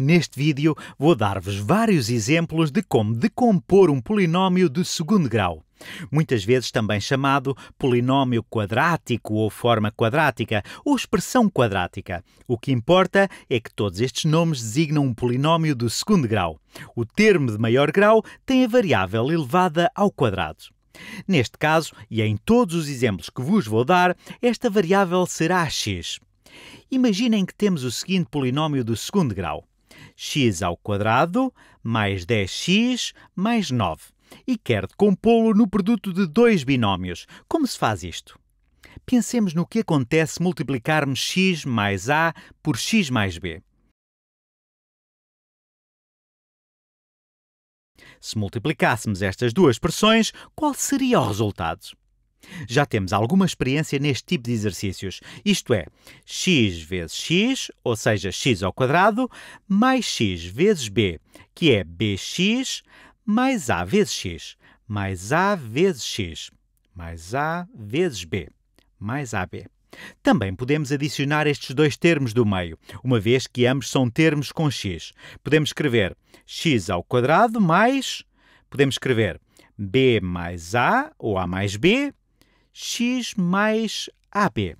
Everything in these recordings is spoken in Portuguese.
Neste vídeo vou dar-vos vários exemplos de como decompor um polinómio de segundo grau, muitas vezes também chamado polinómio quadrático ou forma quadrática ou expressão quadrática. O que importa é que todos estes nomes designam um polinómio do segundo grau. O termo de maior grau tem a variável elevada ao quadrado. Neste caso, e em todos os exemplos que vos vou dar, esta variável será x. Imaginem que temos o seguinte polinómio do segundo grau x ao quadrado mais 10x mais 9 e quer decompô-lo no produto de dois binómios. Como se faz isto? Pensemos no que acontece multiplicarmos x mais a por x mais b. Se multiplicássemos estas duas expressões, qual seria o resultado? Já temos alguma experiência neste tipo de exercícios, isto é, x vezes x, ou seja, x ao quadrado, mais x vezes b, que é bx, mais a vezes x, mais a vezes x, mais a vezes b, mais ab. Também podemos adicionar estes dois termos do meio, uma vez que ambos são termos com x. Podemos escrever x ao quadrado mais... Podemos escrever b mais a, ou a mais b, X mais AB.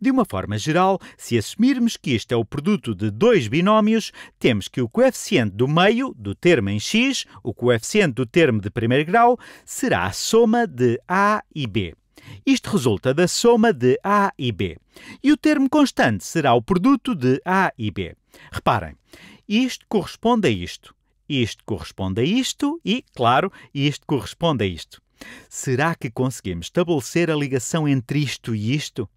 De uma forma geral, se assumirmos que este é o produto de dois binómios, temos que o coeficiente do meio do termo em x, o coeficiente do termo de primeiro grau, será a soma de a e b. Isto resulta da soma de a e b. E o termo constante será o produto de a e b. Reparem, isto corresponde a isto, isto corresponde a isto e, claro, isto corresponde a isto. Será que conseguimos estabelecer a ligação entre isto e isto?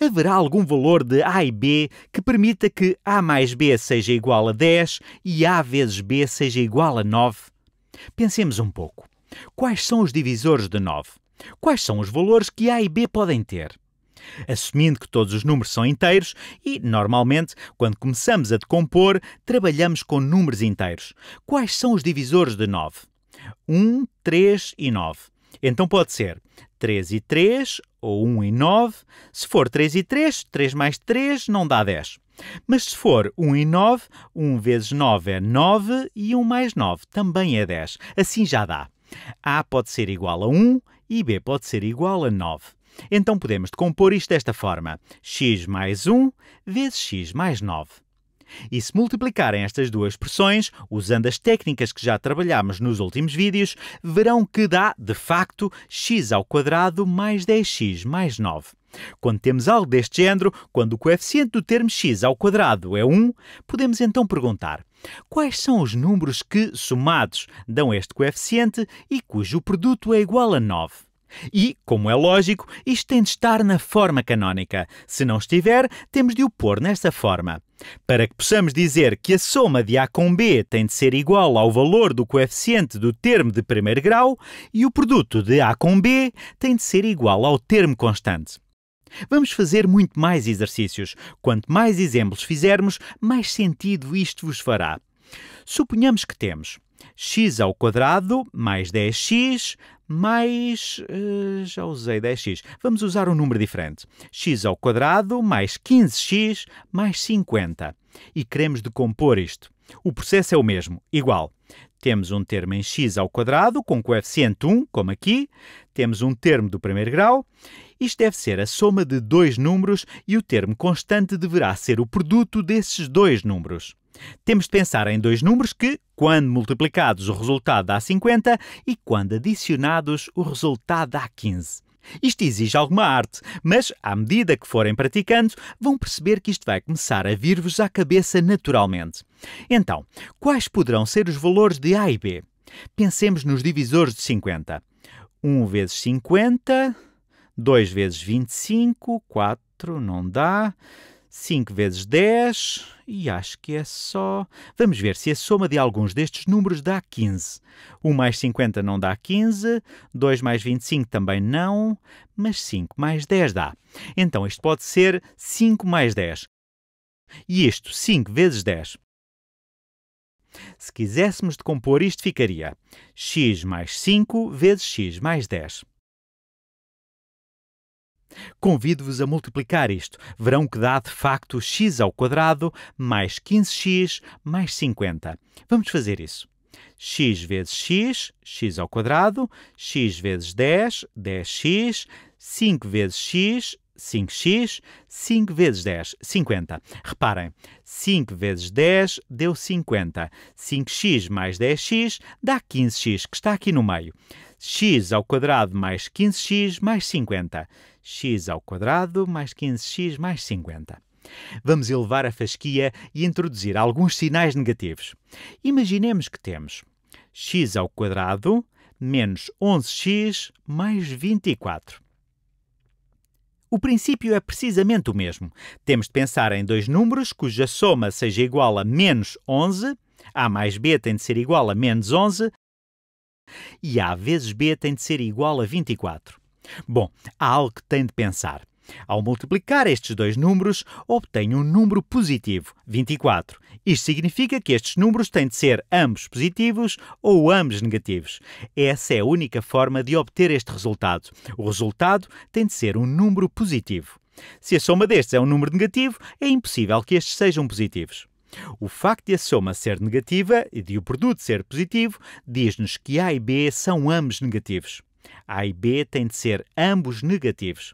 Haverá algum valor de A e B que permita que A mais B seja igual a 10 e A vezes B seja igual a 9? Pensemos um pouco. Quais são os divisores de 9? Quais são os valores que A e B podem ter? Assumindo que todos os números são inteiros, e normalmente, quando começamos a decompor, trabalhamos com números inteiros. Quais são os divisores de 9? 1, 3 e 9. Então pode ser 3 e 3 ou 1 e 9. Se for 3 e 3, 3 mais 3 não dá 10. Mas se for 1 e 9, 1 vezes 9 é 9 e 1 mais 9 também é 10. Assim já dá. A pode ser igual a 1 e B pode ser igual a 9. Então podemos decompor isto desta forma: x mais 1 vezes x mais 9. E se multiplicarem estas duas expressões, usando as técnicas que já trabalhámos nos últimos vídeos, verão que dá, de facto, x ao quadrado mais 10x mais 9. Quando temos algo deste género, quando o coeficiente do termo x ao quadrado é 1, podemos então perguntar quais são os números que, somados, dão este coeficiente e cujo produto é igual a 9. E, como é lógico, isto tem de estar na forma canónica. Se não estiver, temos de o pôr nesta forma. Para que possamos dizer que a soma de A com B tem de ser igual ao valor do coeficiente do termo de primeiro grau e o produto de A com B tem de ser igual ao termo constante. Vamos fazer muito mais exercícios. Quanto mais exemplos fizermos, mais sentido isto vos fará. Suponhamos que temos x ao quadrado mais 10x mais. Eh, já usei 10x. Vamos usar um número diferente. x ao quadrado mais 15x mais 50. E queremos decompor isto. O processo é o mesmo, igual. Temos um termo em x ao quadrado com coeficiente 1, como aqui. Temos um termo do primeiro grau. Isto deve ser a soma de dois números e o termo constante deverá ser o produto desses dois números. Temos de pensar em dois números que, quando multiplicados, o resultado dá 50 e, quando adicionados, o resultado dá 15. Isto exige alguma arte, mas à medida que forem praticando, vão perceber que isto vai começar a vir-vos à cabeça naturalmente. Então, quais poderão ser os valores de A e B? Pensemos nos divisores de 50. 1 vezes 50, 2 vezes 25, 4 não dá, 5 vezes 10 e acho que é só. Vamos ver se a soma de alguns destes números dá 15. 1 mais 50 não dá 15, 2 mais 25 também não, mas 5 mais 10 dá. Então isto pode ser 5 mais 10. E isto 5 vezes 10. Se quiséssemos decompor isto ficaria x mais 5 vezes x mais 10. Convido-vos a multiplicar isto. Verão que dá de facto x ao quadrado mais 15x mais 50. Vamos fazer isso. x vezes x, x ao quadrado, x vezes 10, 10x, 5 vezes x, 5x, 5 vezes 10, 50. Reparem, 5 vezes 10 deu 50. 5x mais 10x dá 15x, que está aqui no meio. x ao quadrado mais 15x mais 50 x ao quadrado mais 15x mais 50. Vamos elevar a fasquia e introduzir alguns sinais negativos. Imaginemos que temos x ao quadrado menos 11x mais 24. O princípio é precisamente o mesmo. Temos de pensar em dois números cuja soma seja igual a menos 11, a mais b tem de ser igual a menos 11, e a vezes b tem de ser igual a 24. Bom, há algo que tem de pensar. Ao multiplicar estes dois números, obtenho um número positivo, 24. Isto significa que estes números têm de ser ambos positivos ou ambos negativos. Essa é a única forma de obter este resultado. O resultado tem de ser um número positivo. Se a soma destes é um número negativo, é impossível que estes sejam positivos. O facto de a soma ser negativa e de o produto ser positivo diz-nos que A e B são ambos negativos. A e B têm de ser ambos negativos.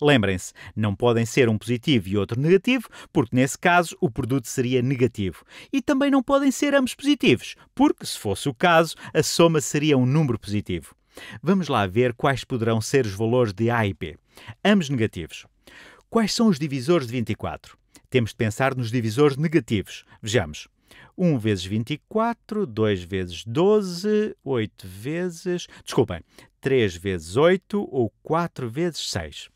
Lembrem-se, não podem ser um positivo e outro negativo, porque nesse caso o produto seria negativo. E também não podem ser ambos positivos, porque, se fosse o caso, a soma seria um número positivo. Vamos lá ver quais poderão ser os valores de A e B, ambos negativos. Quais são os divisores de 24? Temos de pensar nos divisores negativos. Vejamos. 1 vezes 24, 2 vezes 12, 8 vezes. Desculpem, 3 vezes 8 ou 4 vezes 6.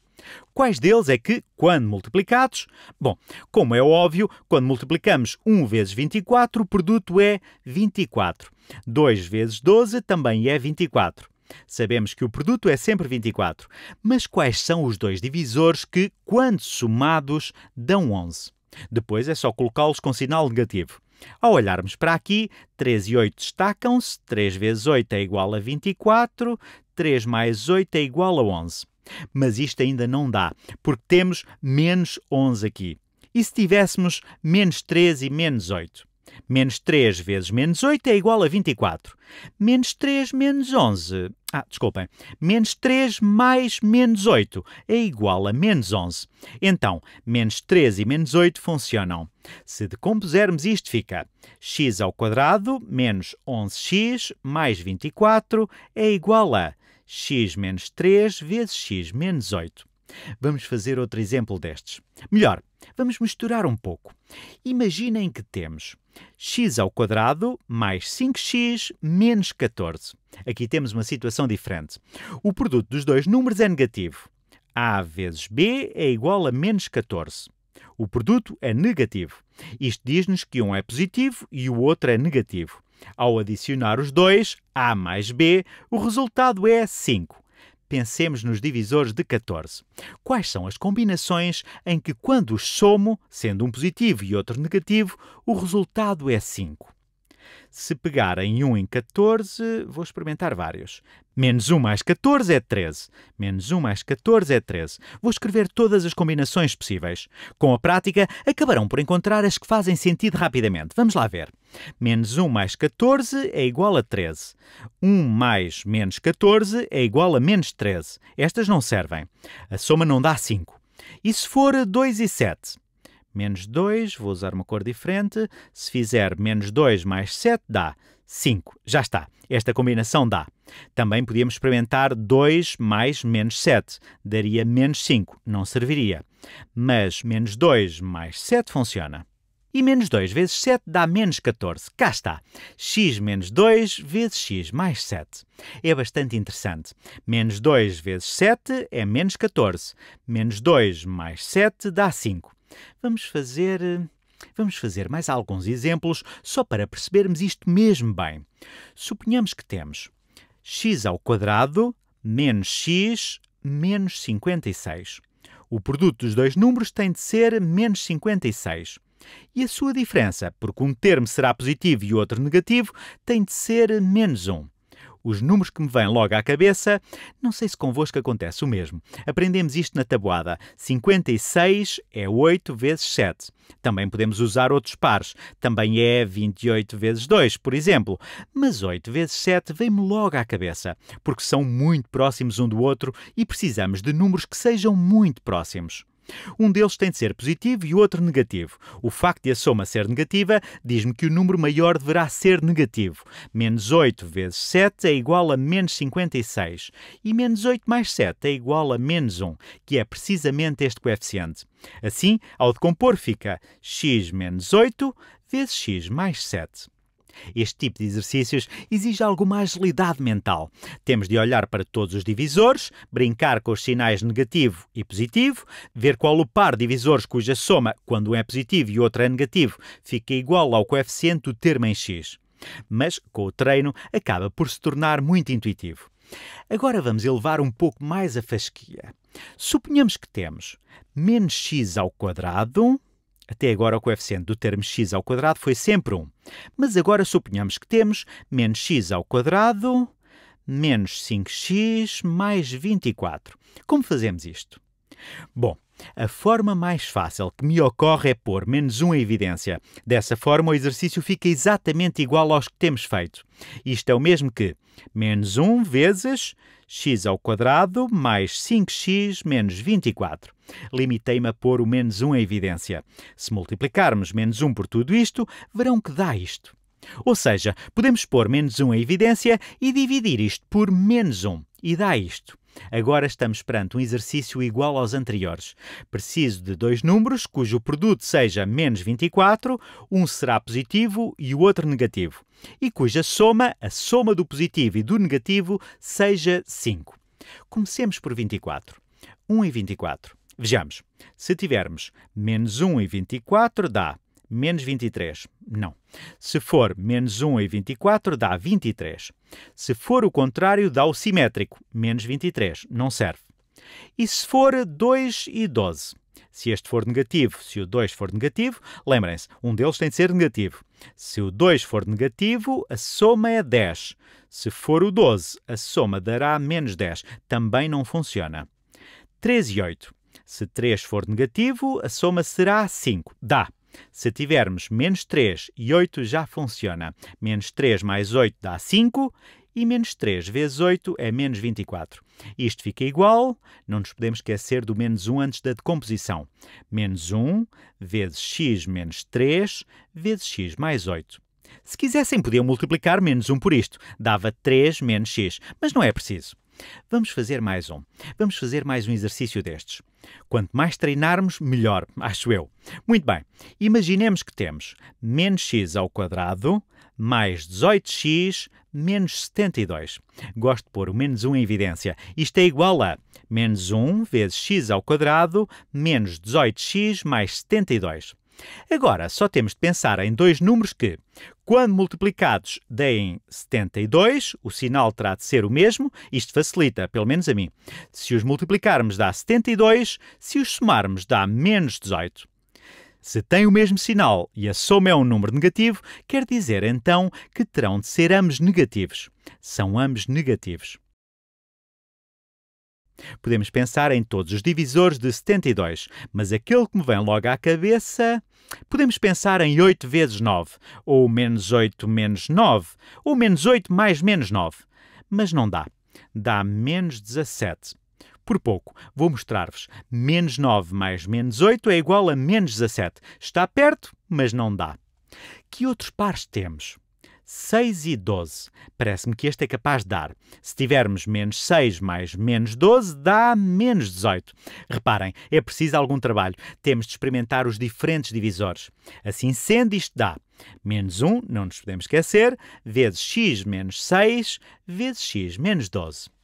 Quais deles é que, quando multiplicados? Bom, como é óbvio, quando multiplicamos 1 vezes 24, o produto é 24. 2 vezes 12 também é 24. Sabemos que o produto é sempre 24. Mas quais são os dois divisores que, quando somados, dão 11? Depois é só colocá-los com sinal negativo. Ao olharmos para aqui, 3 e 8 destacam-se, 3 vezes 8 é igual a 24, 3 mais 8 é igual a 11. Mas isto ainda não dá, porque temos menos 11 aqui. E se tivéssemos menos 3 e menos 8? Menos 3 vezes menos 8 é igual a 24. Menos 3 menos 11. Ah, desculpem. Menos 3 mais menos 8 é igual a menos 11. Então, menos 3 e menos 8 funcionam. Se decompusermos isto, fica x ao quadrado menos 11x mais 24 é igual a x menos 3 vezes x menos 8. Vamos fazer outro exemplo destes. Melhor, vamos misturar um pouco. Imaginem que temos x ao quadrado mais 5x menos 14. Aqui temos uma situação diferente. O produto dos dois números é negativo. a vezes b é igual a menos 14. O produto é negativo. Isto diz-nos que um é positivo e o outro é negativo. Ao adicionar os dois, a mais b, o resultado é 5 pensemos nos divisores de 14. Quais são as combinações em que, quando os somo, sendo um positivo e outro negativo, o resultado é 5? Se pegarem 1 em 14, vou experimentar vários. Menos 1 mais 14 é 13. Menos 1 mais 14 é 13. Vou escrever todas as combinações possíveis. Com a prática, acabarão por encontrar as que fazem sentido rapidamente. Vamos lá ver. Menos 1 mais 14 é igual a 13. 1 mais menos 14 é igual a menos 13. Estas não servem. A soma não dá 5. E se for 2 e 7? Menos 2, vou usar uma cor diferente. Se fizer menos 2 mais 7, dá 5. Já está. Esta combinação dá. Também podíamos experimentar 2 mais menos 7. Daria menos 5. Não serviria. Mas menos 2 mais 7 funciona. E menos 2 vezes 7 dá menos 14. Cá está. x menos 2 vezes x mais 7. É bastante interessante. Menos 2 vezes 7 é menos 14. Menos 2 mais 7 dá 5. Vamos fazer. Eh, vamos fazer mais alguns exemplos só para percebermos isto mesmo bem. Suponhamos que temos x ao quadrado menos x menos 56. O produto dos dois números tem de ser menos 56. E a sua diferença, porque um termo será positivo e outro negativo, tem de ser menos um. Os números que me vêm logo à cabeça, não sei se convosco acontece o mesmo. Aprendemos isto na tabuada. 56 é 8 vezes 7. Também podemos usar outros pares. Também é 28 vezes 2, por exemplo. Mas 8 vezes 7 vem-me logo à cabeça, porque são muito próximos um do outro e precisamos de números que sejam muito próximos. Um deles tem de ser positivo e o outro negativo. O facto de a soma ser negativa diz-me que o número maior deverá ser negativo. Menos 8 vezes 7 é igual a menos 56. E menos 8 mais 7 é igual a menos 1, que é precisamente este coeficiente. Assim, ao decompor fica x menos 8 vezes x mais 7. Este tipo de exercícios exige algo mais agilidade mental. Temos de olhar para todos os divisores, brincar com os sinais negativo e positivo, ver qual o par de divisores cuja soma, quando um é positivo e outro é negativo, fica igual ao coeficiente do termo em x. Mas, com o treino, acaba por se tornar muito intuitivo. Agora vamos elevar um pouco mais a fasquia. Suponhamos que temos menos x ao quadrado até agora o coeficiente do termo x ao quadrado foi sempre 1. Mas agora suponhamos que temos menos x ao quadrado menos 5x mais 24. Como fazemos isto? Bom, a forma mais fácil que me ocorre é pôr menos um em evidência. Dessa forma, o exercício fica exatamente igual aos que temos feito. Isto é o mesmo que menos 1 vezes x ao quadrado mais 5x menos 24. Limitei-me a pôr o menos 1 em evidência. Se multiplicarmos menos 1 por tudo isto, verão que dá isto. Ou seja, podemos pôr menos 1 em evidência e dividir isto por menos 1, e dá isto. Agora estamos perante um exercício igual aos anteriores. Preciso de dois números cujo produto seja menos 24, um será positivo e o outro negativo, e cuja soma, a soma do positivo e do negativo, seja 5. Comecemos por 24. 1 e 24. Vejamos, se tivermos menos 1 e 24 dá menos 23. Não. Se for menos 1 e 24, dá 23. Se for o contrário, dá o simétrico, menos 23. Não serve. E se for 2 e 12? Se este for negativo, se o 2 for negativo, lembrem-se, um deles tem de ser negativo. Se o 2 for negativo, a soma é 10. Se for o 12, a soma dará menos 10. Também não funciona. 3 e 8. Se 3 for negativo, a soma será 5. Dá. Se tivermos menos 3 e 8 já funciona. Menos 3 mais 8 dá 5 e menos 3 vezes 8 é menos 24. Isto fica igual, não nos podemos esquecer do menos 1 antes da decomposição. Menos 1 vezes x menos 3 vezes x mais 8. Se quisessem, podiam multiplicar menos 1 por isto. Dava 3 menos x, mas não é preciso. Vamos fazer mais um. Vamos fazer mais um exercício destes. Quanto mais treinarmos, melhor, acho eu. Muito bem. Imaginemos que temos menos x ao quadrado mais 18x menos 72. Gosto de pôr o menos 1 em evidência. Isto é igual a menos 1 vezes x ao quadrado menos 18x mais 72. Agora, só temos de pensar em dois números que, quando multiplicados deem 72, o sinal terá de ser o mesmo, isto facilita, pelo menos a mim. Se os multiplicarmos dá 72, se os somarmos dá menos 18. Se tem o mesmo sinal e a soma é um número negativo, quer dizer então que terão de ser ambos negativos. São ambos negativos. Podemos pensar em todos os divisores de 72, mas aquele que me vem logo à cabeça. Podemos pensar em 8 vezes 9, ou menos 8 menos 9, ou menos 8 mais menos 9. Mas não dá. Dá menos 17. Por pouco, vou mostrar-vos. Menos 9 mais menos 8 é igual a menos 17. Está perto, mas não dá. Que outros pares temos? 6 e 12. Parece-me que este é capaz de dar. Se tivermos menos 6 mais menos 12, dá menos 18. Reparem, é preciso algum trabalho. Temos de experimentar os diferentes divisores. Assim sendo, isto dá menos 1, não nos podemos esquecer, vezes x menos 6, vezes x menos 12.